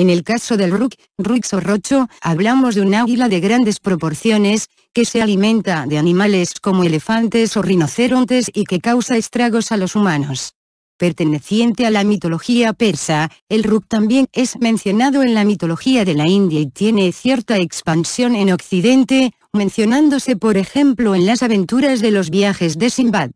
En el caso del ruk, o sorrocho, hablamos de un águila de grandes proporciones, que se alimenta de animales como elefantes o rinocerontes y que causa estragos a los humanos. Perteneciente a la mitología persa, el Ruk también es mencionado en la mitología de la India y tiene cierta expansión en Occidente, mencionándose por ejemplo en las aventuras de los viajes de Simbad.